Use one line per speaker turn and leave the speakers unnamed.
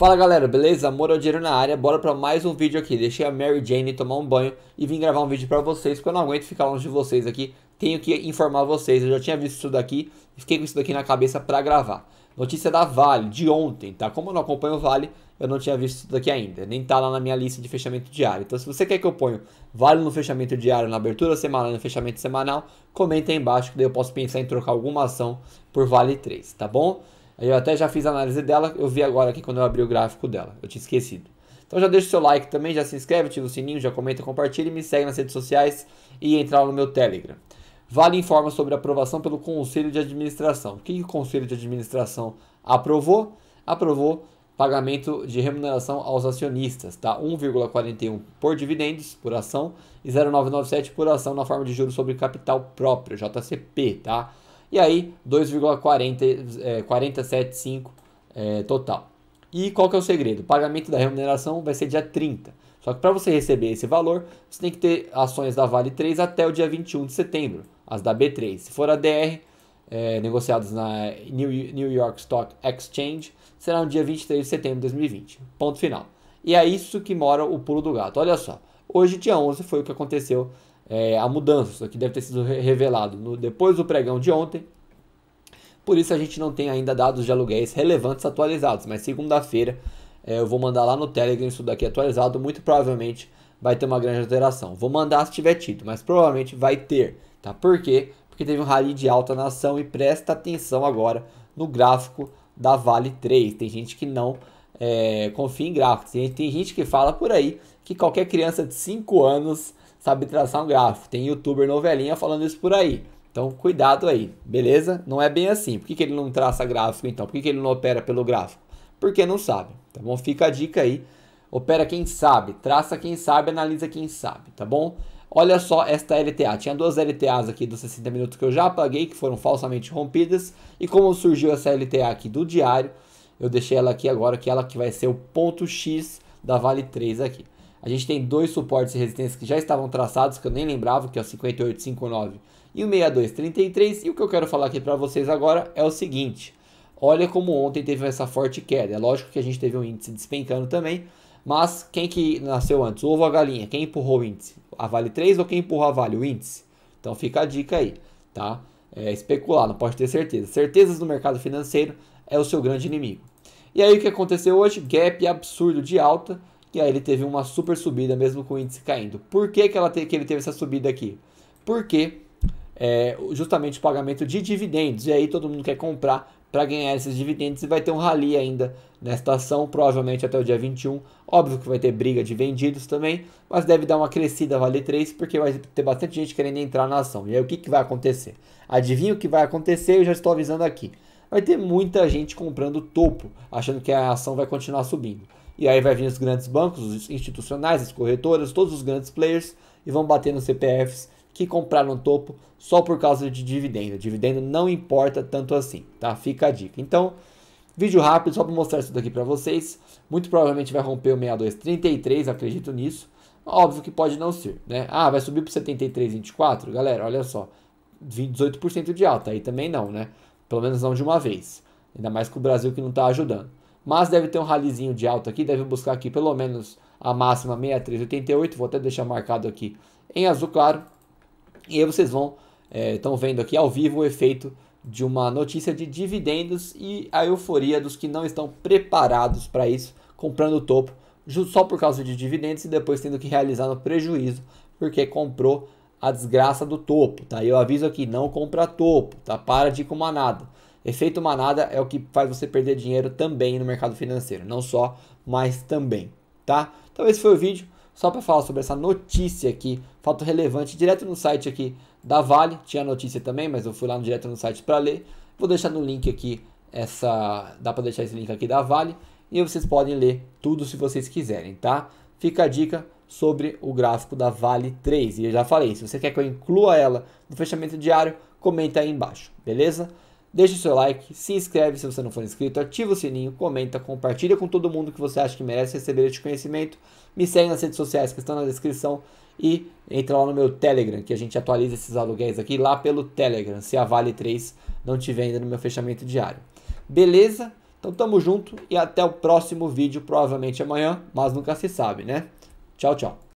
Fala galera, beleza? É dinheiro na área, bora pra mais um vídeo aqui. Deixei a Mary Jane tomar um banho e vim gravar um vídeo pra vocês, porque eu não aguento ficar longe de vocês aqui. Tenho que informar vocês, eu já tinha visto isso daqui, fiquei com isso daqui na cabeça pra gravar. Notícia da Vale, de ontem, tá? Como eu não acompanho o Vale, eu não tinha visto isso daqui ainda. Nem tá lá na minha lista de fechamento diário. Então se você quer que eu ponha Vale no fechamento diário, na abertura semanal, no fechamento semanal, comenta aí embaixo, que daí eu posso pensar em trocar alguma ação por Vale 3, tá bom? Eu até já fiz a análise dela, eu vi agora aqui quando eu abri o gráfico dela. Eu tinha esquecido. Então já deixa o seu like também, já se inscreve, ativa o sininho, já comenta, compartilha e me segue nas redes sociais e entra lá no meu Telegram. Vale informa sobre aprovação pelo Conselho de Administração. O que o Conselho de Administração aprovou? Aprovou pagamento de remuneração aos acionistas, tá? 1,41 por dividendos por ação e 0,997 por ação na forma de juros sobre capital próprio, JCP, tá? E aí, 2,475 é, é, total. E qual que é o segredo? O pagamento da remuneração vai ser dia 30. Só que para você receber esse valor, você tem que ter ações da Vale 3 até o dia 21 de setembro, as da B3. Se for a DR, é, negociadas na New York Stock Exchange, será no dia 23 de setembro de 2020. Ponto final. E é isso que mora o pulo do gato. Olha só, hoje, dia 11, foi o que aconteceu é, a mudança que deve ter sido revelado no, depois do pregão de ontem. Por isso a gente não tem ainda dados de aluguéis relevantes atualizados, mas segunda-feira é, eu vou mandar lá no Telegram isso daqui atualizado. Muito provavelmente vai ter uma grande alteração. Vou mandar se tiver tido, mas provavelmente vai ter, tá? Por quê? Porque teve um rally de alta na ação e presta atenção agora no gráfico da Vale 3. Tem gente que não é, confia em gráficos. Tem, tem gente que fala por aí que qualquer criança de 5 anos sabe traçar um gráfico. Tem youtuber novelinha falando isso por aí. Então, cuidado aí, beleza? Não é bem assim. Por que, que ele não traça gráfico, então? Por que, que ele não opera pelo gráfico? Porque não sabe, tá bom? Fica a dica aí. Opera quem sabe, traça quem sabe, analisa quem sabe, tá bom? Olha só esta LTA. Tinha duas LTAs aqui dos 60 minutos que eu já apaguei, que foram falsamente rompidas. E como surgiu essa LTA aqui do diário, eu deixei ela aqui agora, que é ela que vai ser o ponto X da Vale 3 aqui. A gente tem dois suportes e resistências que já estavam traçados, que eu nem lembrava, que é o 5859 e o 6233. E o que eu quero falar aqui para vocês agora é o seguinte. Olha como ontem teve essa forte queda. É lógico que a gente teve um índice despencando também, mas quem que nasceu antes, o ovo ou a galinha? Quem empurrou o índice? A Vale 3 ou quem empurrou a Vale? O índice. Então fica a dica aí, tá? É especular, não pode ter certeza. Certezas no mercado financeiro é o seu grande inimigo. E aí o que aconteceu hoje? Gap absurdo de alta. E aí ele teve uma super subida mesmo com o índice caindo. Por que, que, ela te, que ele teve essa subida aqui? Porque é, justamente o pagamento de dividendos. E aí todo mundo quer comprar para ganhar esses dividendos e vai ter um rally ainda nesta ação, provavelmente até o dia 21. Óbvio que vai ter briga de vendidos também, mas deve dar uma crescida Vale 3, porque vai ter bastante gente querendo entrar na ação. E aí o que, que vai acontecer? Adivinha o que vai acontecer? Eu já estou avisando aqui. Vai ter muita gente comprando topo, achando que a ação vai continuar subindo. E aí vai vir os grandes bancos, os institucionais, as corretoras, todos os grandes players e vão bater nos CPFs que compraram topo só por causa de dividendo. Dividendo não importa tanto assim, tá? Fica a dica. Então, vídeo rápido só para mostrar isso daqui para vocês. Muito provavelmente vai romper o 6233, acredito nisso. Óbvio que pode não ser, né? Ah, vai subir para 73,24? Galera, olha só. 18% de alta, aí também não, né? Pelo menos não de uma vez. Ainda mais com o Brasil que não está ajudando mas deve ter um ralizinho de alta aqui, deve buscar aqui pelo menos a máxima 63,88, vou até deixar marcado aqui em azul claro, e aí vocês vão, estão é, vendo aqui ao vivo o efeito de uma notícia de dividendos e a euforia dos que não estão preparados para isso, comprando o topo só por causa de dividendos e depois tendo que realizar no prejuízo, porque comprou a desgraça do topo, tá? Eu aviso aqui, não compra topo, tá? Para de ir com manada. Efeito manada é o que faz você perder dinheiro também no mercado financeiro, não só, mas também, tá? Então esse foi o vídeo só para falar sobre essa notícia aqui, fato relevante, direto no site aqui da Vale, tinha notícia também, mas eu fui lá direto no site para ler. Vou deixar no link aqui essa, dá para deixar esse link aqui da Vale e vocês podem ler tudo se vocês quiserem, tá? Fica a dica sobre o gráfico da Vale 3. E eu já falei, se você quer que eu inclua ela no fechamento diário, comenta aí embaixo, beleza? Deixe seu like, se inscreve se você não for inscrito, ativa o sininho, comenta, compartilha com todo mundo que você acha que merece receber este conhecimento. Me segue nas redes sociais que estão na descrição e entra lá no meu Telegram, que a gente atualiza esses aluguéis aqui lá pelo Telegram, se a Vale 3 não tiver ainda no meu fechamento diário. Beleza? Então tamo junto e até o próximo vídeo, provavelmente amanhã, mas nunca se sabe, né? Tchau, tchau.